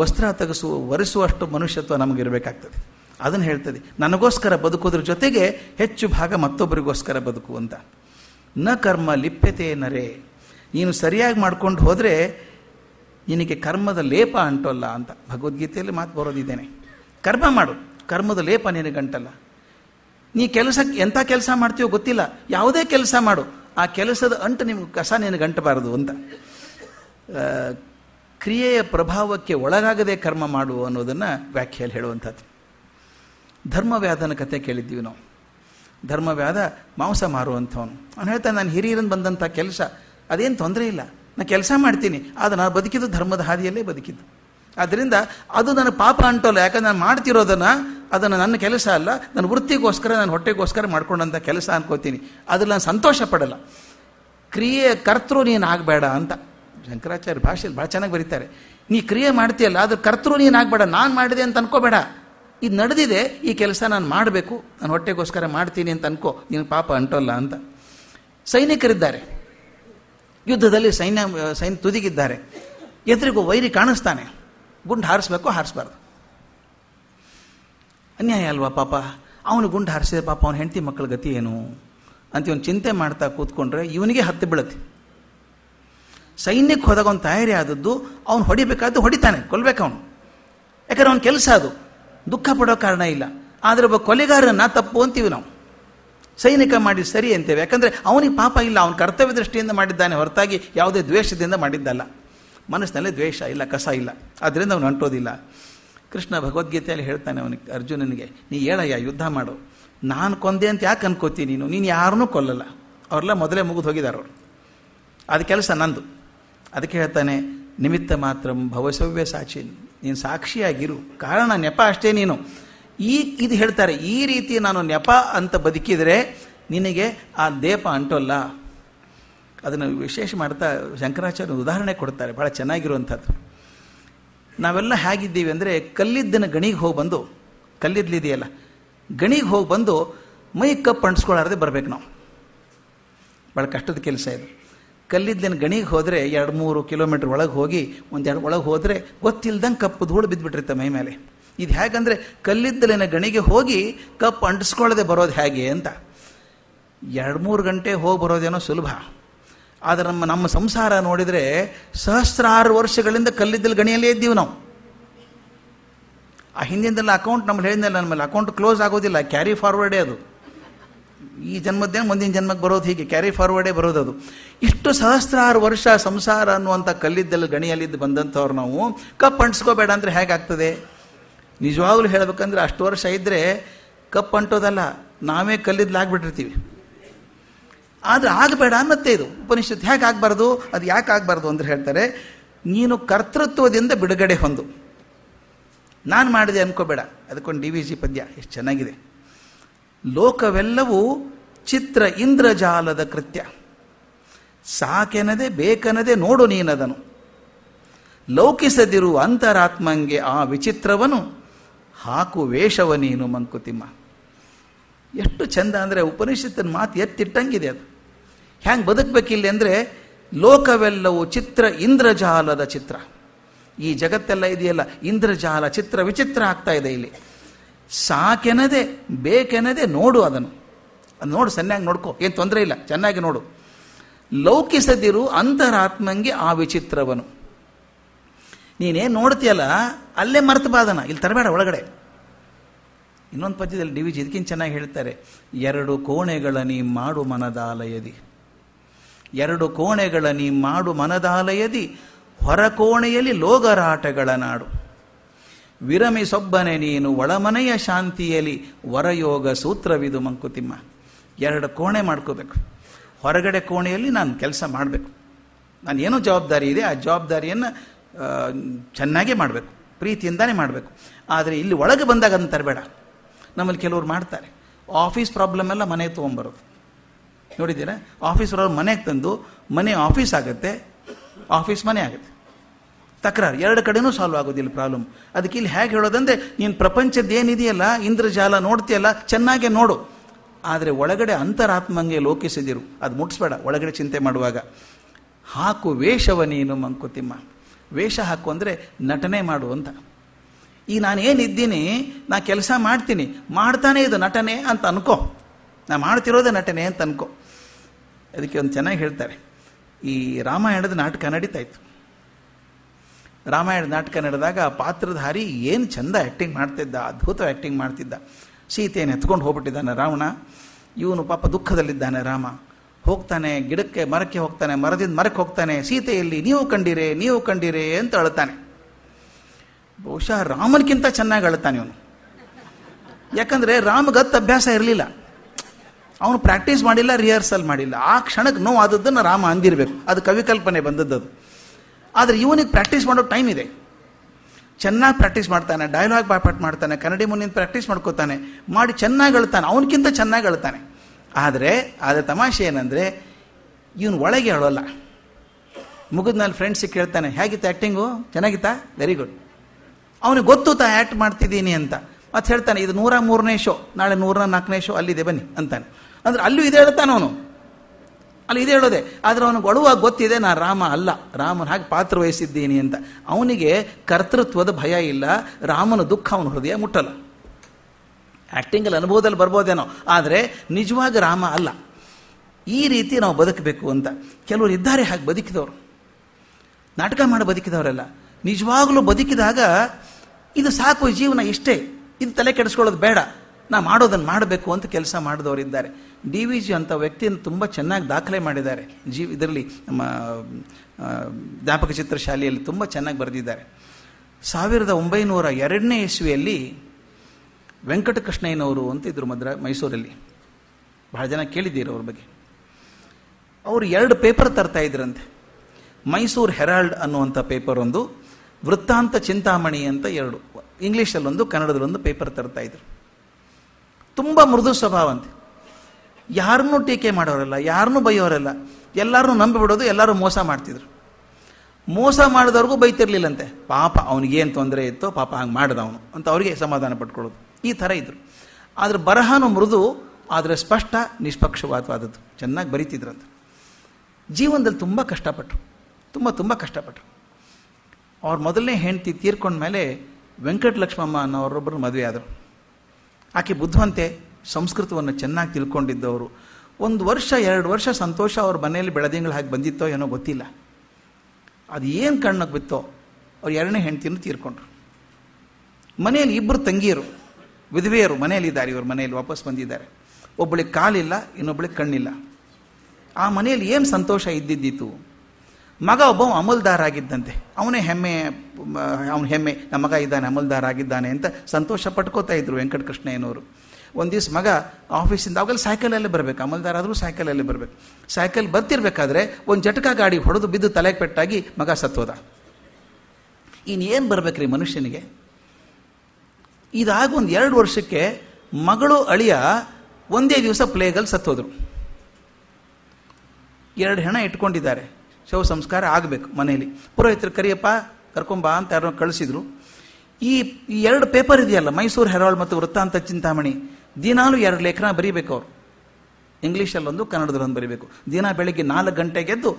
ವಸ್ತ್ರ ತೆಗೆಸುವ ಒರೆಸುವಷ್ಟು ಮನುಷ್ಯತ್ವ ನಮಗಿರಬೇಕಾಗ್ತದೆ ಅದನ್ನು ಹೇಳ್ತದೆ ನನಗೋಸ್ಕರ ಬದುಕೋದ್ರ ಜೊತೆಗೆ ಹೆಚ್ಚು ಭಾಗ ಮತ್ತೊಬ್ಬರಿಗೋಸ್ಕರ ಬದುಕು ಅಂತ ನ ಕರ್ಮ ಲಿಪ್ಯತೆ ನರೇ ನೀನು ಸರಿಯಾಗಿ ಮಾಡ್ಕೊಂಡು ಹೋದರೆ ನಿನಗೆ ಕರ್ಮದ ಲೇಪ ಅಂಟೋಲ್ಲ ಅಂತ ಭಗವದ್ಗೀತೆಯಲ್ಲಿ ಮಾತು ಬರೋದಿದ್ದೇನೆ ಕರ್ಮ ಮಾಡು ಕರ್ಮದ ಲೇಪ ನಿನಗಂಟಲ್ಲ ನೀ ಕೆಲಸ ಎಂಥ ಕೆಲಸ ಮಾಡ್ತೀವೋ ಗೊತ್ತಿಲ್ಲ ಯಾವುದೇ ಕೆಲಸ ಮಾಡು ಆ ಕೆಲಸದ ಅಂಟು ನಿಮಗೆ ಕಸ ನಿನಗೆ ಅಂಟಬಾರದು ಅಂತ ಕ್ರಿಯೆಯ ಪ್ರಭಾವಕ್ಕೆ ಒಳಗಾಗದೆ ಕರ್ಮ ಮಾಡುವ ಅನ್ನೋದನ್ನು ವ್ಯಾಖ್ಯೆಯಲ್ಲಿ ಹೇಳುವಂಥದ್ದು ಧರ್ಮವ್ಯಾದನ ಕತೆ ಕೇಳಿದ್ದೀವಿ ನಾವು ಧರ್ಮವ್ಯಾದ ಮಾಂಸ ಮಾರುವಂಥವನು ಅವನು ಹೇಳ್ತಾನೆ ನಾನು ಹಿರಿಯರನ್ನು ಬಂದಂಥ ಕೆಲಸ ಅದೇನು ತೊಂದರೆ ಇಲ್ಲ ನಾನು ಕೆಲಸ ಮಾಡ್ತೀನಿ ಆದರೆ ನಾನು ಬದುಕಿದ್ದು ಧರ್ಮದ ಹಾದಿಯಲ್ಲೇ ಬದುಕಿದ್ದು ಆದ್ದರಿಂದ ಅದು ನನ್ನ ಪಾಪ ಅಂಟೋಲ್ಲ ಯಾಕಂದ್ರೆ ನಾನು ಮಾಡ್ತಿರೋದನ್ನು ಅದನ್ನು ನನ್ನ ಕೆಲಸ ಅಲ್ಲ ನನ್ನ ವೃತ್ತಿಗೋಸ್ಕರ ನಾನು ಹೊಟ್ಟೆಗೋಸ್ಕರ ಮಾಡ್ಕೊಂಡಂಥ ಕೆಲಸ ಅನ್ಕೋತೀನಿ ಅದ್ರಲ್ಲಿ ನಾನು ಸಂತೋಷ ಪಡಲ್ಲ ಕ್ರಿಯೆಯ ಕರ್ತೃ ನೀನು ಆಗಬೇಡ ಅಂತ ಶಂಕರಾಚಾರ್ಯ ಭಾಷೆಯಲ್ಲಿ ಭಾಳ ಚೆನ್ನಾಗಿ ಬರೀತಾರೆ ನೀ ಕ್ರಿಯೆ ಮಾಡ್ತೀಯಲ್ಲ ಅದ್ರ ಕರ್ತೃ ನೀನು ಆಗ್ಬೇಡ ನಾನು ಮಾಡಿದೆ ಅಂತ ಅನ್ಕೋಬೇಡ ಇದು ನಡೆದಿದೆ ಈ ಕೆಲಸ ನಾನು ಮಾಡಬೇಕು ನಾನು ಹೊಟ್ಟೆಗೋಸ್ಕರ ಮಾಡ್ತೀನಿ ಅಂತ ಅನ್ಕೋ ನೀನು ಪಾಪ ಅಂಟೋಲ್ಲ ಅಂತ ಸೈನಿಕರಿದ್ದಾರೆ ಯುದ್ಧದಲ್ಲಿ ಸೈನ್ಯ ಸೈನ್ಯ ತುದಿಗಿದ್ದಾರೆ ಎದುರಿಗೂ ವೈರಿ ಕಾಣಿಸ್ತಾನೆ ಗುಂಡು ಹಾರಿಸ್ಬೇಕು ಹಾರಿಸ್ಬಾರ್ದು ಅನ್ಯಾಯ ಅಲ್ವಾ ಪಾಪ ಅವನು ಗುಂಡು ಹಾರಿಸಿದ ಪಾಪ ಅವನ ಹೆಂಡತಿ ಮಕ್ಕಳ ಗತಿ ಏನು ಅಂತ ಇವನು ಚಿಂತೆ ಮಾಡ್ತಾ ಕೂತ್ಕೊಂಡ್ರೆ ಇವನಿಗೆ ಹತ್ತು ಬೀಳುತ್ತೆ ಸೈನ್ಯಕ್ಕೆ ಹೋದಾಗ ಅವ್ನು ತಯಾರಿ ಆದದ್ದು ಅವ್ನು ಹೊಡಿಬೇಕಾದ್ದು ಹೊಡಿತಾನೆ ಕೊಲ್ಬೇಕು ಅವನು ಯಾಕಂದ್ರೆ ಅವ್ನ ಕೆಲಸ ಅದು ದುಃಖ ಪಡೋ ಕಾರಣ ಇಲ್ಲ ಆದರೆ ಒಬ್ಬ ಕೊಲೆಗಾರನ ತಪ್ಪು ಅಂತೀವಿ ನಾವು ಸೈನಿಕ ಮಾಡಿ ಸರಿ ಅಂತೇವೆ ಯಾಕಂದರೆ ಅವನಿಗೆ ಪಾಪ ಇಲ್ಲ ಅವನ ಕರ್ತವ್ಯ ದೃಷ್ಟಿಯಿಂದ ಮಾಡಿದ್ದಾನೆ ಹೊರತಾಗಿ ಯಾವುದೇ ದ್ವೇಷದಿಂದ ಮಾಡಿದ್ದಲ್ಲ ಮನಸ್ಸಿನಲ್ಲಿ ದ್ವೇಷ ಇಲ್ಲ ಕಸ ಇಲ್ಲ ಆದ್ದರಿಂದ ಅವನು ಅಂಟೋದಿಲ್ಲ ಕೃಷ್ಣ ಭಗವದ್ಗೀತೆಯಲ್ಲಿ ಹೇಳ್ತಾನೆ ಅವನಿಗೆ ಅರ್ಜುನನಿಗೆ ನೀ ಹೇಳಯ್ಯ ಯುದ್ಧ ಮಾಡು ನಾನು ಕೊಂದೆ ಅಂತ ಯಾಕೆ ಅನ್ಕೋತೀನಿ ನೀನು ನೀನು ಯಾರನ್ನೂ ಕೊಲ್ಲಲ್ಲ ಅವರೆಲ್ಲ ಮೊದಲೇ ಮುಗಿದು ಹೋಗಿದ್ದಾರೆ ಅವರು ಅದು ಕೆಲಸ ನಂದು ಅದಕ್ಕೆ ಹೇಳ್ತಾನೆ ನಿಮಿತ್ತ ಮಾತ್ರ ಭವಸವ್ಯ ಸಾಕ್ಷಿ ನೀನು ಸಾಕ್ಷಿಯಾಗಿರು ಕಾರಣ ನೆಪ ಅಷ್ಟೇ ನೀನು ಈ ಇದು ಹೇಳ್ತಾರೆ ಈ ರೀತಿ ನಾನು ನೆಪ ಅಂತ ಬದುಕಿದರೆ ನಿನಗೆ ಆ ದೇಪ ಅಂಟೋಲ್ಲ ಅದನ್ನು ವಿಶೇಷ ಮಾಡ್ತಾ ಶಂಕರಾಚಾರ್ಯ ಉದಾಹರಣೆ ಕೊಡ್ತಾರೆ ಭಾಳ ಚೆನ್ನಾಗಿರುವಂಥದ್ದು ನಾವೆಲ್ಲ ಹೇಗಿದ್ದೀವಿ ಅಂದರೆ ಕಲ್ಲಿದ್ದನ ಗಣಿಗೆ ಹೋಗಿ ಬಂದು ಕಲ್ಲಿದ್ದಲಿದೆಯಲ್ಲ ಗಣಿಗೆ ಹೋಗಿ ಬಂದು ಮೈ ಕಪ್ ಅಂಟಿಸ್ಕೊಳ್ಳಾರದೆ ಬರಬೇಕು ನಾವು ಭಾಳ ಕಷ್ಟದ ಕೆಲಸ ಇದು ಕಲ್ಲಿದ್ದಲಿನ ಗಣಿಗೆ ಹೋದರೆ ಎರಡು ಮೂರು ಕಿಲೋಮೀಟ್ರ್ ಒಳಗೆ ಹೋಗಿ ಒಂದೆರಡು ಒಳಗೆ ಹೋದರೆ ಗೊತ್ತಿಲ್ದಂಗೆ ಕಪ್ಪು ಧೂಳು ಬಿದ್ದುಬಿಟ್ಟಿರುತ್ತೆ ಮೈ ಮೇಲೆ ಇದು ಹೇಗಂದರೆ ಕಲ್ಲಿದ್ದಲಿನ ಗಣಿಗೆ ಹೋಗಿ ಕಪ್ಪು ಅಂಟಿಸ್ಕೊಳ್ಳದೆ ಬರೋದು ಹೇಗೆ ಅಂತ ಎರಡು ಮೂರು ಗಂಟೆ ಹೋಗಿ ಬರೋದೇನೋ ಸುಲಭ ಆದರೆ ನಮ್ಮ ನಮ್ಮ ಸಂಸಾರ ನೋಡಿದರೆ ಸಹಸ್ರಾರು ವರ್ಷಗಳಿಂದ ಕಲ್ಲಿದ್ದಲು ಗಣಿಯಲ್ಲೇ ಇದ್ದೀವಿ ನಾವು ಆ ಹಿಂದಿನದೆಲ್ಲ ಅಕೌಂಟ್ ನಮ್ಮಲ್ಲಿ ಹೇಳಿದ್ನಲ್ಲ ನಮ್ಮಲ್ಲಿ ಅಕೌಂಟ್ ಕ್ಲೋಸ್ ಆಗೋದಿಲ್ಲ ಕ್ಯಾರಿ ಫಾರ್ವರ್ಡೇ ಅದು ಈ ಜನ್ಮದ್ದೇ ಮುಂದಿನ ಜನ್ಮಕ್ಕೆ ಬರೋದು ಹೀಗೆ ಕ್ಯಾರಿ ಫಾರ್ವರ್ಡೇ ಬರೋದು ಅದು ಇಷ್ಟು ಸಹಸ್ರಾರು ವರ್ಷ ಸಂಸಾರ ಅನ್ನುವಂಥ ಕಲ್ಲಿದ್ದಲ್ಲಿ ಗಣಿಯಲ್ಲಿದ್ದು ಬಂದಂಥವ್ರು ನಾವು ಕಪ್ ಅಂಟಿಸ್ಕೋಬೇಡ ಅಂದರೆ ಹೇಗಾಗ್ತದೆ ನಿಜವಾಗ್ಲೂ ಹೇಳಬೇಕಂದ್ರೆ ಅಷ್ಟು ವರ್ಷ ಇದ್ದರೆ ಕಪ್ ಅಂಟೋದಲ್ಲ ನಾವೇ ಕಲ್ಲಿದ್ದಲಾಗ್ಬಿಟ್ಟಿರ್ತೀವಿ ಆದರೆ ಆಗಬೇಡ ಅನ್ನತ್ತೆ ಇದು ಉಪನಿಷತ್ ಹೇಗೆ ಆಗಬಾರ್ದು ಅದು ಯಾಕೆ ಆಗಬಾರ್ದು ಅಂದರೆ ಹೇಳ್ತಾರೆ ನೀನು ಕರ್ತೃತ್ವದಿಂದ ಬಿಡುಗಡೆ ಹೊಂದು ನಾನು ಮಾಡಿದೆ ಅನ್ಕೋಬೇಡ ಅದಕ್ಕೊಂದು ಡಿ ವಿ ಜಿ ಪದ್ಯ ಎಷ್ಟು ಚೆನ್ನಾಗಿದೆ ಲೋಕವೆಲ್ಲವೂ ಚಿತ್ರ ಇಂದ್ರಜಾಲದ ಕೃತ್ಯ ಸಾಕೆನದೆ ಬೇಕನದೆ ನೋಡು ನೀನದನು ಲೌಕಿಸದಿರು ಅಂತರಾತ್ಮಂಗೆ ಆ ವಿಚಿತ್ರವನು ಹಾಕು ವೇಷವ ನೀನು ಮಂಕುತಿಮ್ಮ ಎಷ್ಟು ಚಂದ ಅಂದರೆ ಉಪನಿಷತ್ತಿನ ಮಾತು ಎತ್ತಿಟ್ಟಂಗಿದೆ ಅದು ಹ್ಯಾಂಗೆ ಬದುಕಬೇಕಿಲ್ಲ ಅಂದರೆ ಲೋಕವೆಲ್ಲವೂ ಚಿತ್ರ ಇಂದ್ರಜಾಲದ ಚಿತ್ರ ಈ ಜಗತ್ತೆಲ್ಲ ಇದೆಯಲ್ಲ ಇಂದ್ರಜಾಲ ಚಿತ್ರ ವಿಚಿತ್ರ ಆಗ್ತಾ ಇದೆ ಇಲ್ಲಿ ಸಾಕೆನದೆ ಬೇಕೆನದೆ ನೋಡು ಅದನ್ನು ನೋಡು ಸನ್ಯಾಗಿ ನೋಡ್ಕೊ ಏನು ತೊಂದರೆ ಇಲ್ಲ ಚೆನ್ನಾಗಿ ನೋಡು ಲೌಕಿಸದಿರು ಅಂತರಾತ್ಮಂಗೆ ಆ ವಿಚಿತ್ರವನು ನೀನೇನು ನೋಡ್ತೀಯಲ್ಲ ಅಲ್ಲೇ ಮರ್ತಬಾದನ ಇಲ್ಲಿ ತರಬೇಡ ಒಳಗಡೆ ಇನ್ನೊಂದು ಪದ್ಯದಲ್ಲಿ ಡಿ ವಿ ಇದಕ್ಕಿಂತ ಚೆನ್ನಾಗಿ ಹೇಳ್ತಾರೆ ಎರಡು ಕೋಣೆಗಳ ನೀ ಮಾಡು ಮನದಾಲಯದಿ ಎರಡು ಕೋಣೆಗಳ ನೀ ಮಾಡು ಮನದಾಲಯದಿ ಹೊರ ಕೋಣೆಯಲ್ಲಿ ಲೋಗರಾಟಗಳ ನಾಡು ವಿರಮಿಸೊಬ್ಬನೆ ನೀನು ಒಳಮನೆಯ ಶಾಂತಿಯಲ್ಲಿ ವರಯೋಗ ಸೂತ್ರವಿದು ಮಂಕುತಿಮ್ಮ ಎರಡು ಕೋಣೆ ಮಾಡ್ಕೋಬೇಕು ಹೊರಗಡೆ ಕೋಣೆಯಲ್ಲಿ ನಾನು ಕೆಲಸ ಮಾಡಬೇಕು ನಾನು ಏನೋ ಜವಾಬ್ದಾರಿ ಇದೆ ಆ ಜವಾಬ್ದಾರಿಯನ್ನು ಚೆನ್ನಾಗೇ ಮಾಡಬೇಕು ಪ್ರೀತಿಯಿಂದಾನೇ ಮಾಡಬೇಕು ಆದರೆ ಇಲ್ಲಿ ಒಳಗೆ ಬಂದಾಗ ಅದನ್ನು ತರಬೇಡ ನಮ್ಮಲ್ಲಿ ಕೆಲವರು ಮಾಡ್ತಾರೆ ಆಫೀಸ್ ಪ್ರಾಬ್ಲಮ್ ಎಲ್ಲ ಮನೆಗೆ ತೊಗೊಂಬರೋದು ನೋಡಿದ್ದೀರಾ ಆಫೀಸ್ ಮನೆಗೆ ತಂದು ಮನೆ ಆಫೀಸ್ ಆಗುತ್ತೆ ಆಫೀಸ್ ಮನೆ ಆಗುತ್ತೆ ತಕರಾರು ಎರಡು ಕಡೆನೂ ಸಾಲ್ವ್ ಆಗೋದಿಲ್ಲ ಪ್ರಾಬ್ಲಮ್ ಅದಕ್ಕೆ ಇಲ್ಲಿ ಹೇಗೆ ಹೇಳೋದಂದರೆ ನೀನು ಪ್ರಪಂಚದ ಏನಿದೆಯಲ್ಲ ಇಂದ್ರಜಾಲ ನೋಡ್ತೀಯಲ್ಲ ಚೆನ್ನಾಗೆ ನೋಡು ಆದರೆ ಒಳಗಡೆ ಅಂತರಾತ್ಮಂಗೆ ಲೋಕಿಸಿದಿರು ಅದು ಮುಟ್ಸ್ಬೇಡ ಒಳಗಡೆ ಚಿಂತೆ ಮಾಡುವಾಗ ಹಾಕು ವೇಷವ ನೀನು ಮಂಕುತಿಮ್ಮ ವೇಷ ಹಾಕು ಅಂದರೆ ನಟನೆ ಮಾಡು ಅಂತ ಈ ನಾನೇನಿದ್ದೀನಿ ನಾ ಕೆಲಸ ಮಾಡ್ತೀನಿ ಮಾಡ್ತಾನೆ ಇದು ನಟನೆ ಅಂತ ಅನ್ಕೋ ನಾ ಮಾಡ್ತಿರೋದೇ ನಟನೆ ಅಂತ ಅನ್ಕೋ ಅದಕ್ಕೆ ಒಂದು ಚೆನ್ನಾಗಿ ಹೇಳ್ತಾರೆ ಈ ರಾಮಾಯಣದ ನಾಟಕ ಇತ್ತು ರಾಮಾಯಣದ ನಾಟಕ ನಡೆದಾಗ ಪಾತ್ರಧಾರಿ ಏನು ಚಂದ ಆ್ಯಕ್ಟಿಂಗ್ ಮಾಡ್ತಿದ್ದ ಅದ್ಭುತ ಆ್ಯಕ್ಟಿಂಗ್ ಮಾಡ್ತಿದ್ದ ಸೀತೆಯನ್ನು ಎತ್ಕೊಂಡು ಹೋಗ್ಬಿಟ್ಟಿದ್ದಾನೆ ರಾವಣ ಇವನು ಪಾಪ ದುಃಖದಲ್ಲಿದ್ದಾನೆ ರಾಮ ಹೋಗ್ತಾನೆ ಗಿಡಕ್ಕೆ ಮರಕ್ಕೆ ಹೋಗ್ತಾನೆ ಮರದಿಂದ ಮರಕ್ಕೆ ಹೋಗ್ತಾನೆ ಸೀತೆಯಲ್ಲಿ ನೀವು ಕಂಡಿರೇ ನೀವು ಕಂಡಿರೇ ಅಂತ ಅಳ್ತಾನೆ ಬಹುಶಃ ರಾಮನಿಗಿಂತ ಚೆನ್ನಾಗಿ ಅಳ್ತಾನೆ ಇವನು ಯಾಕಂದರೆ ರಾಮಗತ್ತು ಅಭ್ಯಾಸ ಇರಲಿಲ್ಲ ಅವನು ಪ್ರಾಕ್ಟೀಸ್ ಮಾಡಿಲ್ಲ ರಿಹರ್ಸಲ್ ಮಾಡಿಲ್ಲ ಆ ಕ್ಷಣಕ್ಕೆ ನೋವು ಆದದ್ದನ್ನು ರಾಮ ಅಂದಿರಬೇಕು ಅದು ಕವಿಕಲ್ಪನೆ ಬಂದದ್ದು ಆದರೆ ಇವನಿಗೆ ಪ್ರಾಕ್ಟೀಸ್ ಮಾಡೋ ಟೈಮ್ ಇದೆ ಚೆನ್ನಾಗಿ ಪ್ರಾಕ್ಟೀಸ್ ಮಾಡ್ತಾನೆ ಡೈಲಾಗ್ ಬಾಪಾಟ್ ಮಾಡ್ತಾನೆ ಕನ್ನಡಿ ಮುಂದಿನ ಪ್ರಾಕ್ಟೀಸ್ ಮಾಡ್ಕೋತಾನೆ ಮಾಡಿ ಚೆನ್ನಾಗಿ ಅಳ್ತಾನೆ ಅವನಕ್ಕಿಂತ ಚೆನ್ನಾಗಿ ಅಳ್ತಾನೆ ಆದರೆ ಆದರೆ ತಮಾಷೆ ಏನಂದರೆ ಇವನು ಒಳಗೆ ಹೇಳೋಲ್ಲ ಮುಗಿದ ಮೇಲೆ ಫ್ರೆಂಡ್ಸಿಗೆ ಕೇಳ್ತಾನೆ ಹೇಗಿತ್ತು ಆ್ಯಕ್ಟಿಂಗು ಚೆನ್ನಾಗಿತ್ತಾ ವೆರಿ ಗುಡ್ ಅವನಿಗೆ ಗೊತ್ತು ತಾ ಆ್ಯಕ್ಟ್ ಮಾಡ್ತಿದ್ದೀನಿ ಅಂತ ಮತ್ತು ಹೇಳ್ತಾನೆ ಇದು ನೂರ ಮೂರನೇ ಶೋ ನಾಳೆ ನೂರ ನಾಲ್ಕನೇ ಶೋ ಅಲ್ಲಿದೆ ಬನ್ನಿ ಅಂತಾನೆ ಅಂದರೆ ಅಲ್ಲೂ ಇದೆ ಹೇಳ್ತಾನೆ ಅವನು ಅಲ್ಲಿ ಇದೇ ಹೇಳೋದೆ ಆದರೆ ಅವನಿಗೆ ಒಳುವ ಗೊತ್ತಿದೆ ನಾನು ರಾಮ ಅಲ್ಲ ರಾಮನ ಹಾಗೆ ಪಾತ್ರ ವಹಿಸಿದ್ದೀನಿ ಅಂತ ಅವನಿಗೆ ಕರ್ತೃತ್ವದ ಭಯ ಇಲ್ಲ ರಾಮನ ದುಃಖ ಅವನ ಹೃದಯ ಮುಟ್ಟಲ್ಲ ಆ್ಯಕ್ಟಿಂಗಲ್ಲಿ ಅನುಭವದಲ್ಲಿ ಬರ್ಬೋದೇನೋ ಆದರೆ ನಿಜವಾಗಿ ರಾಮ ಅಲ್ಲ ಈ ರೀತಿ ನಾವು ಬದುಕಬೇಕು ಅಂತ ಕೆಲವರು ಇದ್ದಾರೆ ಹಾಗೆ ಬದುಕಿದವರು ನಾಟಕ ಮಾಡಿ ಬದುಕಿದವರೆಲ್ಲ ನಿಜವಾಗಲೂ ಬದುಕಿದಾಗ ಇದು ಸಾಕು ಜೀವನ ಇಷ್ಟೇ ಇದು ತಲೆ ಕೆಡಿಸ್ಕೊಳ್ಳೋದು ಬೇಡ ನಾ ಮಾಡೋದನ್ನು ಮಾಡಬೇಕು ಅಂತ ಕೆಲಸ ಮಾಡಿದವರಿದ್ದಾರೆ ಡಿ ವಿ ಜಿ ಅಂತ ವ್ಯಕ್ತಿಯನ್ನು ತುಂಬ ಚೆನ್ನಾಗಿ ದಾಖಲೆ ಮಾಡಿದ್ದಾರೆ ಜೀವ ಇದರಲ್ಲಿ ನಮ್ಮ ಜ್ಞಾಪಕ ಚಿತ್ರಶಾಲೆಯಲ್ಲಿ ತುಂಬ ಚೆನ್ನಾಗಿ ಬರೆದಿದ್ದಾರೆ ಸಾವಿರದ ಒಂಬೈನೂರ ಎರಡನೇ ಇಸ್ವಿಯಲ್ಲಿ ವೆಂಕಟಕೃಷ್ಣಯ್ಯನವರು ಅಂತ ಇದ್ರು ಮದ್ರ ಮೈಸೂರಲ್ಲಿ ಬಹಳ ಜನ ಕೇಳಿದ್ದೀರಿ ಅವ್ರ ಬಗ್ಗೆ ಅವರು ಎರಡು ಪೇಪರ್ ತರ್ತಾ ಇದ್ರಂತೆ ಮೈಸೂರು ಹೆರಾಲ್ಡ್ ಅನ್ನುವಂಥ ಪೇಪರ್ ಒಂದು ವೃತ್ತಾಂತ ಚಿಂತಾಮಣಿ ಅಂತ ಎರಡು ಇಂಗ್ಲೀಷಲ್ಲೊಂದು ಕನ್ನಡದಲ್ಲೊಂದು ಪೇಪರ್ ತರ್ತಾ ಇದ್ರು ತುಂಬ ಮೃದು ಸ್ವಭಾವ ಅಂತೆ ಯಾರನ್ನೂ ಟೀಕೆ ಮಾಡೋರಲ್ಲ ಯಾರನ್ನೂ ಬೈಯೋರಲ್ಲ ಎಲ್ಲರೂ ನಂಬಿಬಿಡೋದು ಎಲ್ಲರೂ ಮೋಸ ಮಾಡ್ತಿದ್ರು ಮೋಸ ಮಾಡಿದವ್ರಿಗೂ ಬೈತಿರ್ಲಿಲ್ಲಂತೆ ಪಾಪ ಅವನಿಗೇನು ತೊಂದರೆ ಇತ್ತೋ ಪಾಪ ಹಂಗೆ ಮಾಡಿದ ಅವನು ಅಂತ ಅವರಿಗೆ ಸಮಾಧಾನ ಪಟ್ಕೊಳ್ಳೋದು ಈ ಥರ ಇದ್ದರು ಆದರೆ ಬರಹನು ಮೃದು ಆದರೆ ಸ್ಪಷ್ಟ ನಿಷ್ಪಕ್ಷವಾದವಾದದ್ದು ಚೆನ್ನಾಗಿ ಅಂತ ಜೀವನದಲ್ಲಿ ತುಂಬ ಕಷ್ಟಪಟ್ಟರು ತುಂಬ ತುಂಬ ಕಷ್ಟಪಟ್ಟರು ಅವ್ರ ಮೊದಲನೇ ಹೆಂಡತಿ ತೀರ್ಕೊಂಡ್ಮೇಲೆ ವೆಂಕಟಲಕ್ಷ್ಮಮ್ಮ ಅನ್ನೋರೊಬ್ಬರು ಮದುವೆ ಆದರು ಆಕೆ ಬುದ್ಧವಂತೆ ಸಂಸ್ಕೃತವನ್ನು ಚೆನ್ನಾಗಿ ತಿಳ್ಕೊಂಡಿದ್ದವರು ಒಂದು ವರ್ಷ ಎರಡು ವರ್ಷ ಸಂತೋಷ ಅವ್ರ ಮನೆಯಲ್ಲಿ ಬೆಳದಿಂಗಳು ಹಾಗೆ ಬಂದಿತ್ತೋ ಏನೋ ಗೊತ್ತಿಲ್ಲ ಅದು ಏನು ಕಣ್ಣಕ್ಕೆ ಬಿತ್ತೋ ಅವ್ರು ಎರಡನೇ ಹೆಂಡ್ತಿನೂ ತೀರ್ಕೊಂಡ್ರು ಮನೆಯಲ್ಲಿ ಇಬ್ಬರು ತಂಗಿಯರು ವಿಧವೆಯರು ಮನೆಯಲ್ಲಿದ್ದಾರೆ ಇವರು ಮನೆಯಲ್ಲಿ ವಾಪಸ್ ಬಂದಿದ್ದಾರೆ ಒಬ್ಬಳಿಗೆ ಕಾಲಿಲ್ಲ ಇನ್ನೊಬ್ಬಳಿಗೆ ಕಣ್ಣಿಲ್ಲ ಆ ಮನೆಯಲ್ಲಿ ಏನು ಸಂತೋಷ ಇದ್ದಿದ್ದಿತ್ತು ಮಗ ಒಬ್ಬ ಆಗಿದ್ದಂತೆ ಅವನೇ ಹೆಮ್ಮೆ ಅವನ ಹೆಮ್ಮೆ ನಮ್ಮ ಮಗ ಇದ್ದಾನೆ ಆಗಿದ್ದಾನೆ ಅಂತ ಸಂತೋಷ ಪಟ್ಕೋತಾ ಇದ್ರು ವೆಂಕಟಕೃಷ್ಣಯ್ಯನವರು ಒಂದು ದಿವಸ ಮಗ ಆಫೀಸಿಂದ ಅವಾಗಲ್ಲಿ ಸೈಕಲಲ್ಲಿ ಬರಬೇಕು ಅಮಲ್ದಾರಾದರೂ ಸೈಕಲಲ್ಲಿ ಬರಬೇಕು ಸೈಕಲ್ ಬರ್ತಿರ್ಬೇಕಾದ್ರೆ ಒಂದು ಜಟಕ ಗಾಡಿ ಹೊಡೆದು ಬಿದ್ದು ತಲೆಗೆ ಪೆಟ್ಟಾಗಿ ಮಗ ಸತ್ವದ ಇನ್ನೇನು ಬರ್ಬೇಕ್ರಿ ಮನುಷ್ಯನಿಗೆ ಇದಾಗ ಒಂದು ಎರಡು ವರ್ಷಕ್ಕೆ ಮಗಳು ಅಳಿಯ ಒಂದೇ ದಿವಸ ಪ್ಲೇಗಲ್ಲಿ ಸತ್ತೋದ್ರು ಎರಡು ಹೆಣ ಇಟ್ಕೊಂಡಿದ್ದಾರೆ ಶವ ಸಂಸ್ಕಾರ ಆಗಬೇಕು ಮನೆಯಲ್ಲಿ ಪುರೋಹಿತರು ಕರಿಯಪ್ಪ ಕರ್ಕೊಂಬ ಅಂತ ಯಾರೋ ಕಳಿಸಿದ್ರು ಈ ಈ ಎರಡು ಪೇಪರ್ ಇದೆಯಲ್ಲ ಮೈಸೂರು ಹೆರಾಲ್ಡ್ ಮತ್ತು ವೃತ್ತಾಂತ ಚಿಂತಾಮಣಿ ದಿನಾಲು ಎರಡು ಲೇಖನ ಬರೀಬೇಕು ಅವರು ಇಂಗ್ಲೀಷಲ್ಲೊಂದು ಕನ್ನಡದಲ್ಲೊಂದು ಬರೀಬೇಕು ದಿನ ಬೆಳಗ್ಗೆ ನಾಲ್ಕು ಗಂಟೆಗೆ ಎದ್ದು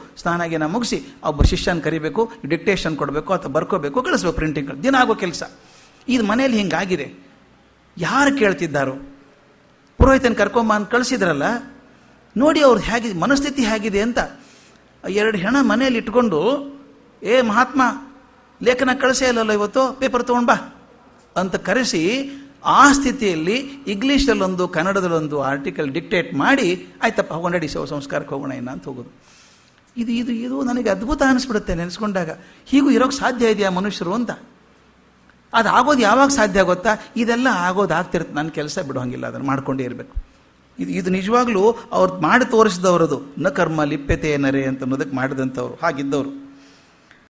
ಮುಗಿಸಿ ಒಬ್ಬ ಶಿಷ್ಯನ ಕರಿಬೇಕು ಡಿಕ್ಟೇಷನ್ ಕೊಡಬೇಕು ಅಥವಾ ಬರ್ಕೋಬೇಕು ಕಳಿಸ್ಬೇಕು ಪ್ರಿಂಟಿಂಗ್ ದಿನ ಆಗೋ ಕೆಲಸ ಇದು ಮನೇಲಿ ಹಿಂಗಾಗಿದೆ ಯಾರು ಕೇಳ್ತಿದ್ದಾರೋ ಪುರೋಹಿತನ ಕರ್ಕೊಂಬ ಅಂತ ಕಳಿಸಿದ್ರಲ್ಲ ನೋಡಿ ಅವ್ರದ್ದು ಹೇಗಿದೆ ಮನಸ್ಥಿತಿ ಹೇಗಿದೆ ಅಂತ ಎರಡು ಹೆಣ ಮನೆಯಲ್ಲಿ ಇಟ್ಕೊಂಡು ಏ ಮಹಾತ್ಮ ಲೇಖನ ಕಳಿಸೇ ಇಲ್ಲಲ್ಲ ಇವತ್ತು ಪೇಪರ್ ತೊಗೊಂಡು ಬಾ ಅಂತ ಕರೆಸಿ ಆ ಸ್ಥಿತಿಯಲ್ಲಿ ಇಂಗ್ಲೀಷಲ್ಲೊಂದು ಕನ್ನಡದಲ್ಲೊಂದು ಆರ್ಟಿಕಲ್ ಡಿಕ್ಟೇಟ್ ಮಾಡಿ ಆಯ್ತಪ್ಪ ಹೋಗೋಣ ಶಿವ ಸಂಸ್ಕಾರಕ್ಕೆ ಹೋಗೋಣ ಇನ್ನ ಅಂತ ಹೋಗೋದು ಇದು ಇದು ಇದು ನನಗೆ ಅದ್ಭುತ ಅನಿಸ್ಬಿಡುತ್ತೆ ನೆನೆಸ್ಕೊಂಡಾಗ ಹೀಗೂ ಇರೋಕ್ಕೆ ಸಾಧ್ಯ ಇದೆಯಾ ಮನುಷ್ಯರು ಅಂತ ಅದು ಆಗೋದು ಯಾವಾಗ ಸಾಧ್ಯ ಆಗುತ್ತಾ ಇದೆಲ್ಲ ಆಗೋದು ಆಗ್ತಿರುತ್ತೆ ನನ್ನ ಕೆಲಸ ಬಿಡೋ ಹಂಗಿಲ್ಲ ಅದನ್ನು ಮಾಡ್ಕೊಂಡೇ ಇರಬೇಕು ಇದು ಇದು ನಿಜವಾಗ್ಲೂ ಅವ್ರು ಮಾಡಿ ತೋರಿಸಿದವರದು ನ ಕರ್ಮ ಲಿಪ್ಯತೆ ಏನರೇ ಅಂತ ಅನ್ನೋದಕ್ಕೆ ಮಾಡಿದಂಥವ್ರು ಹಾಗಿದ್ದವರು